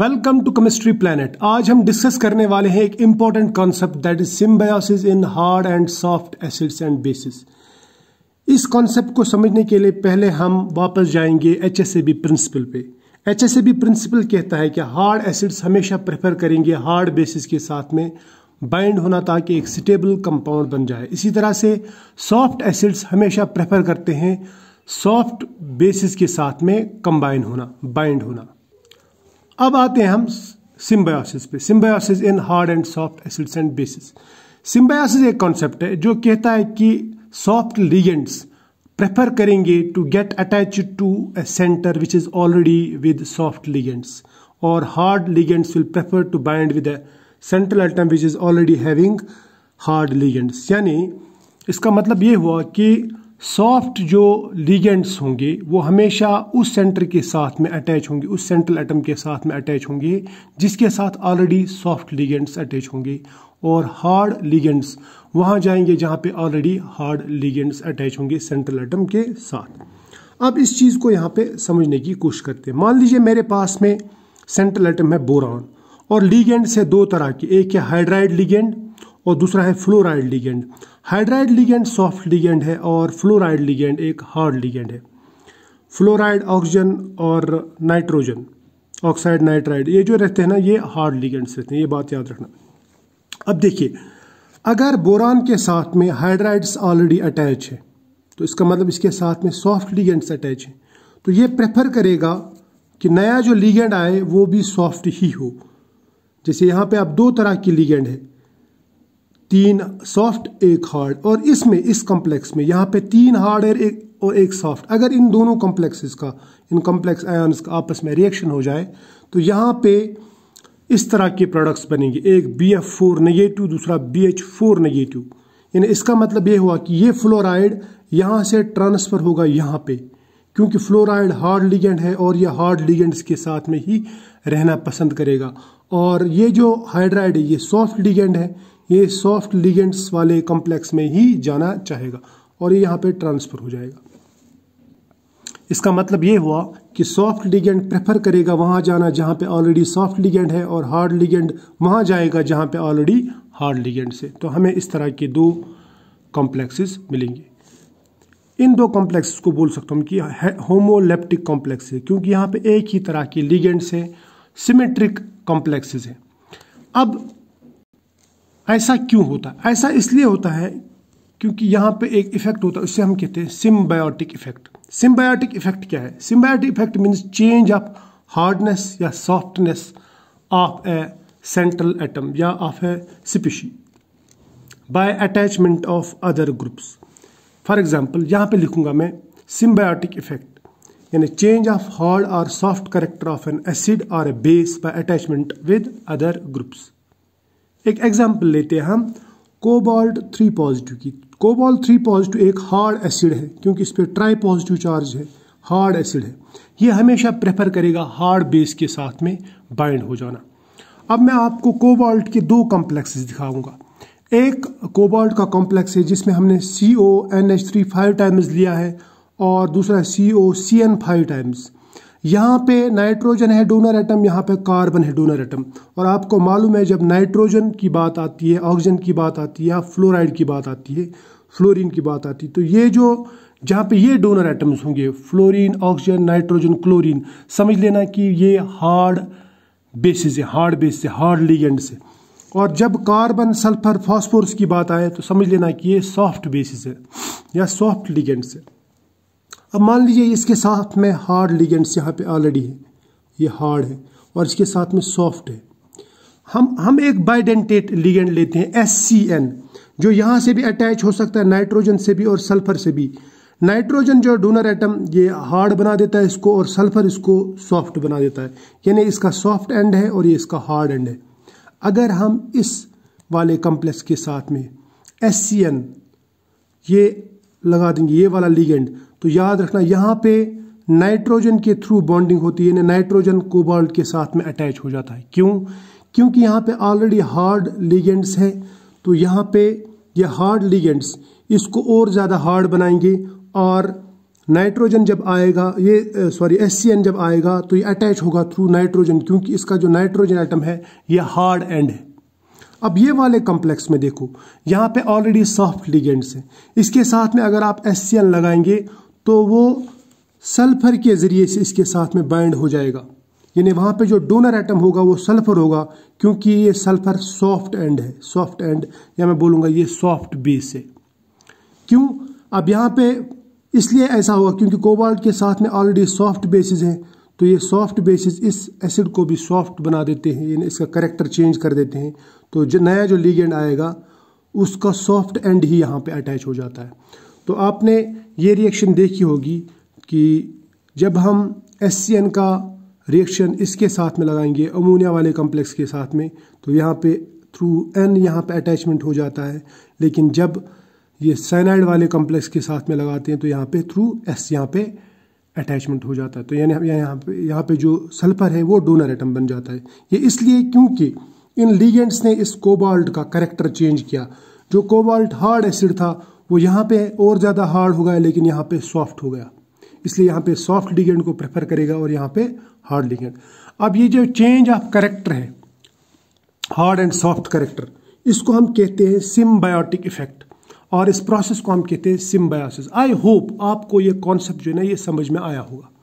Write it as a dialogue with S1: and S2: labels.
S1: welcome to chemistry planet आज हम discuss करने वाले हैं एक important concept that is symbiosis in hard and soft acids and bases इस कॉन्सेप्ट को समझने के लिए पहले हम वापस जाएंगे H S A B principle पे H S A B principle कहता है कि हार्ड एसिड्स हमेशा प्रेफर करेंगे हार्ड बेसिस के साथ में बाइंड होना ताकि एक स्टेबल कंपाउंड बन जाए इसी तरह से सॉफ्ट एसिड्स हमेशा प्रेफर करते हैं सॉफ्ट बेसिस के साथ में कंबाइन होना बाइंड होना अब आते हैं हम सिम्बायोसिस पे symbiosis in hard and soft acids and bases symbiosis एक कॉन्सेप्ट है जो कहता है कि सॉफ्ट लिगेंड्स प्रेफर करेंगे to get attach to a centre which is already with soft ligands और hard ligands will prefer to bind with a central atom which is already having hard ligands यानी इसका मतलब ये हुआ कि soft जो ligands होंगे वो हमेशा उस सेंटर के साथ में अटैच होंगे उस सेंट्रल एटम के साथ में अटैच होंगे जिसके साथ ऑलरेडी सॉफ्ट लीगेंट्स अटैच होंगे और हार्ड लीगेंट्स वहाँ जाएंगे जहाँ पे ऑलरेडी हार्ड लीगेंट्स अटैच होंगे सेंट्रल एटम के साथ अब इस चीज़ को यहाँ पे समझने की कोशिश करते हैं मान लीजिए मेरे पास में सेंट्रल एटम है बोरान और लीगेंड्स है दो तरह के एक है हाइड्राइड लीगेंड और दूसरा है fluoride ligand hydride ligand soft ligand है और फ्लोराइड लिगेंड एक हार्ड लिगेंड है फ्लोराइड ऑक्सीजन और नाइट्रोजन ऑक्साइड नाइट्राइड ये जो रहते हैं ना ये हार्ड लिगेंड्स रहते हैं ये बात याद रखना अब देखिए अगर बोरान के साथ में हाइड्राइड्स ऑलरेडी अटैच है तो इसका मतलब इसके साथ में सॉफ्ट लिगेंड्स अटैच हैं तो ये प्रेफर करेगा कि नया जो लीगेंड आए वो भी सॉफ्ट ही हो जैसे यहाँ पे आप दो तरह की लिगेंड है तीन सॉफ्ट एक हार्ड और इसमें इस कॉम्प्लेक्स में यहाँ पे तीन हार्ड और एक और एक सॉफ्ट अगर इन दोनों कॉम्प्लेक्सेस का इन कॉम्प्लेक्स आयन्स का आपस में रिएक्शन हो जाए तो यहाँ पे इस तरह के प्रोडक्ट्स बनेंगे एक बी एफ फोर नेगेटिव दूसरा बी एच फोर नेगेटिव यानी इसका मतलब ये हुआ कि ये फ्लोराइड यहाँ से ट्रांसफ़र होगा यहाँ पे क्योंकि फ्लोराइड हार्ड लिगेंड है और ये हार्ड लिगेंड्स के साथ में ही रहना पसंद करेगा और ये जो हाइड्राइड है ये सॉफ्ट लिगेंड है ये सॉफ्ट लिगेंड्स वाले कॉम्प्लेक्स में ही जाना चाहेगा और ये यहाँ पे ट्रांसफ़र हो जाएगा इसका मतलब ये हुआ कि सॉफ्ट लिगेंड प्रेफर करेगा वहाँ जाना जहाँ पे ऑलरेडी सॉफ्ट लिगेंड है और हार्ड लिगेंड वहाँ जाएगा जहाँ पे ऑलरेडी हार्ड लिगेंड से तो हमें इस तरह के दो कॉम्प्लेक्सेस मिलेंगे इन दो कॉम्प्लेक्सेस को बोल सकता हूँ कि होमोलेप्टिक कॉम्प्लेक्स है क्योंकि यहाँ पे एक ही तरह के लिगेंड्स हैं सिमेट्रिक कॉम्प्लेक्सेस हैं अब ऐसा क्यों होता है ऐसा इसलिए होता है क्योंकि यहाँ पे एक इफेक्ट होता है उससे हम कहते हैं सिम्बायोटिक इफेक्ट सिम्बायोटिक इफेक्ट क्या है symbiotic effect means change of hardness या softness of a central atom या of a species by attachment of other groups for example यहाँ पे लिखूंगा मैं सिम्बायोटिक इफेक्ट यानी चेंज ऑफ हार्ड और soft character of an acid और a base by attachment with other groups एक example लेते हैं हम कोबाल्ट थ्री पॉजिटिव की कोबाल्ट थ्री पॉजिटिव एक हार्ड एसिड है क्योंकि इस पर ट्राई पॉजिटिव चार्ज है हार्ड एसिड है ये हमेशा प्रेफर करेगा हार्ड बेस के साथ में बाइंड हो जाना अब मैं आपको कोबाल्ट के दो कॉम्प्लेक्सेस दिखाऊंगा एक कोबाल्ट का कॉम्प्लेक्स है जिसमें हमने C O N H three five times लिया है और दूसरा C O C N five times यहाँ पे नाइट्रोजन है डोनर एटम यहाँ पे कार्बन है डोनर एटम और आपको मालूम है जब नाइट्रोजन की बात आती है ऑक्सीजन की बात आती है फ्लोराइड की बात आती है फ्लोरीन की बात आती है तो ये जो जहाँ पे ये डोनर एटम्स होंगे फ्लोरीन ऑक्सीजन नाइट्रोजन क्लोरीन समझ लेना कि ये हार्ड बेसिस है हार्ड बेस से हार्ड लिगेंड्स है और जब कार्बन सल्फर फॉस्फोरस की बात आए तो समझ लेना कि ये सॉफ्ट बेसिस है या सॉफ्ट लिगेंड्स है अब मान लीजिए इसके साथ में हार्ड लिगेंड्स यहाँ पे ऑलरेडी है ये हार्ड है और इसके साथ में सॉफ्ट है हम हम एक बाइडेंटेट लिगेंड लेते हैं एस सी एन जो यहाँ से भी अटैच हो सकता है नाइट्रोजन से भी और सल्फर से भी नाइट्रोजन जो डोनर एटम ये हार्ड बना देता है इसको और सल्फर इसको सॉफ्ट बना देता है यानी इसका सॉफ्ट एंड है और ये इसका हार्ड एंड है अगर हम इस वाले कम्प्लेक्स के साथ में एस ये लगा देंगे ये वाला लीगेंड तो याद रखना यहाँ पे नाइट्रोजन के थ्रू बॉन्डिंग होती है यानी नाइट्रोजन कोबाल्ट के साथ में अटैच हो जाता है क्यों क्योंकि यहाँ पे ऑलरेडी हार्ड लीगेंड्स है तो यहाँ पे ये यह हार्ड लीगेंड्स इसको और ज़्यादा हार्ड बनाएंगे और नाइट्रोजन जब आएगा ये सॉरी एस जब आएगा तो ये अटैच होगा थ्रू नाइट्रोजन क्योंकि इसका जो नाइट्रोजन आइटम है ये हार्ड एंड है अब ये वाले कॉम्प्लेक्स में देखो यहाँ पे ऑलरेडी सॉफ्ट लिगेंड्स हैं इसके साथ में अगर आप एस लगाएंगे तो वो सल्फर के ज़रिए से इसके साथ में बाइंड हो जाएगा यानी वहाँ पे जो डोनर एटम होगा वो सल्फर होगा क्योंकि ये सल्फर सॉफ्ट एंड है सॉफ्ट एंड या मैं बोलूँगा ये सॉफ्ट बेस है क्यों अब यहाँ पे इसलिए ऐसा होगा क्योंकि कोबाल्ट के साथ में ऑलरेडी सॉफ्ट बेसिस हैं तो ये सॉफ्ट बेसिस इस एसिड को भी सॉफ्ट बना देते हैं यानी इसका करेक्टर चेंज कर देते हैं तो जो नया जो लीगेंड आएगा उसका सॉफ्ट एंड ही यहाँ पे अटैच हो जाता है तो आपने ये रिएक्शन देखी होगी कि जब हम एस का रिएक्शन इसके साथ में लगाएंगे अमोनिया वाले कम्प्लेक्स के साथ में तो यहाँ पे थ्रू एन यहाँ पे अटैचमेंट हो जाता है लेकिन जब ये साइनाइड वाले कम्प्लेक्स के साथ में लगाते हैं तो यहाँ पे थ्रू एस यहाँ पे अटैचमेंट हो जाता है तो यानी यहाँ पे यहाँ पे जो सल्फर है वो डोनर एटम बन जाता है ये इसलिए क्योंकि इन लीगेंट्स ने इस कोबाल्ट का करेक्टर चेंज किया जो कोबाल्ट हार्ड एसिड था वो यहाँ पे और ज़्यादा हार्ड हो गया लेकिन यहाँ पे सॉफ्ट हो गया इसलिए यहाँ पे सॉफ्ट लीगेंट को प्रेफर करेगा और यहाँ पे हार्ड लीगेंट अब ये जो चेंज ऑफ करेक्टर है हार्ड एंड सॉफ्ट करेक्टर इसको हम कहते हैं सिम्बायोटिक इफेक्ट और इस प्रोसेस को हम कहते हैं सिम्बायोसिस आई होप आपको ये कॉन्सेप्ट जो है ना ये समझ में आया होगा